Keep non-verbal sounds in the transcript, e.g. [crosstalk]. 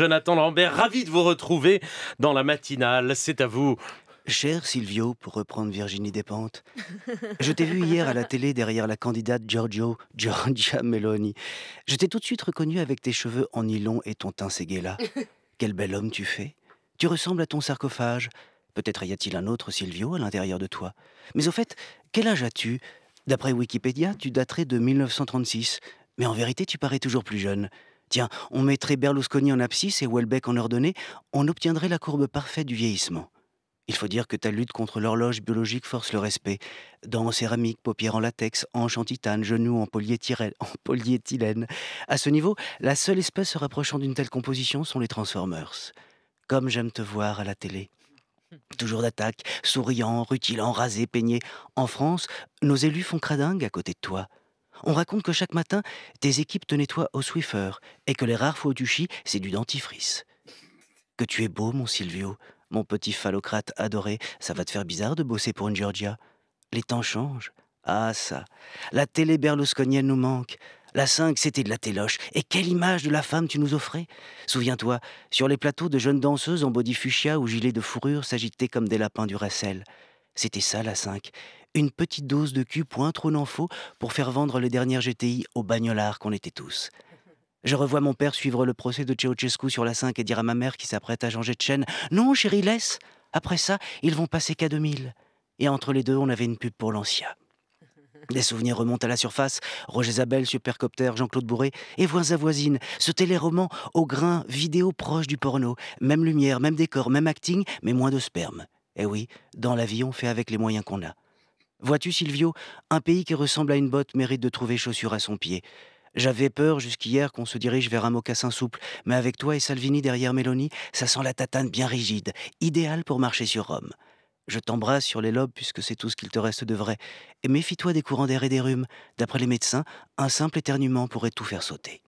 Jonathan Lambert, ravi de vous retrouver dans la matinale. C'est à vous. Cher Silvio, pour reprendre Virginie Despentes, je t'ai vu hier à la télé derrière la candidate Giorgio Giorgia Meloni. Je t'ai tout de suite reconnu avec tes cheveux en nylon et ton teint séguéla. Quel bel homme tu fais. Tu ressembles à ton sarcophage. Peut-être y a-t-il un autre Silvio à l'intérieur de toi. Mais au fait, quel âge as-tu D'après Wikipédia, tu daterais de 1936. Mais en vérité, tu parais toujours plus jeune. Tiens, on mettrait Berlusconi en abscisse et Welbeck en ordonnée, on obtiendrait la courbe parfaite du vieillissement. Il faut dire que ta lutte contre l'horloge biologique force le respect. Dents en céramique, paupières en latex, hanches en titane, genoux en, [laughs] en polyéthylène. À ce niveau, la seule espèce se rapprochant d'une telle composition sont les Transformers. Comme j'aime te voir à la télé. Toujours d'attaque, souriant, rutilant, rasé, peigné. En France, nos élus font cradingue à côté de toi. On raconte que chaque matin, tes équipes te nettoient au Swiffer et que les rares fois tu chies, c'est du dentifrice. Que tu es beau, mon Silvio, mon petit phallocrate adoré, ça va te faire bizarre de bosser pour une Georgia. Les temps changent. Ah ça, la télé berlusconienne nous manque. La 5, c'était de la téloche. Et quelle image de la femme tu nous offrais Souviens-toi, sur les plateaux de jeunes danseuses en body fuchsia ou gilets de fourrure s'agitaient comme des lapins du Racel. C'était ça la 5. Une petite dose de cul, point trop n'en faut, pour faire vendre les dernières GTI au bagnolard qu'on était tous. Je revois mon père suivre le procès de Ceausescu sur la 5 et dire à ma mère qui s'apprête à changer de chaîne Non, chérie, laisse Après ça, ils vont passer qu'à 2000. Et entre les deux, on avait une pub pour l'ancien. Des souvenirs remontent à la surface. Roger Zabel, Supercopter, Jean-Claude Bourré et à Voisine. Ce téléroman au grain vidéo proche du porno. Même lumière, même décor, même acting, mais moins de sperme. Eh oui, dans la vie, on fait avec les moyens qu'on a. Vois-tu, Silvio, un pays qui ressemble à une botte mérite de trouver chaussure à son pied. J'avais peur jusqu'hier qu'on se dirige vers un mocassin souple, mais avec toi et Salvini derrière Mélanie, ça sent la tatane bien rigide, idéale pour marcher sur Rome. Je t'embrasse sur les lobes puisque c'est tout ce qu'il te reste de vrai, et méfie-toi des courants d'air et des rhumes. D'après les médecins, un simple éternuement pourrait tout faire sauter.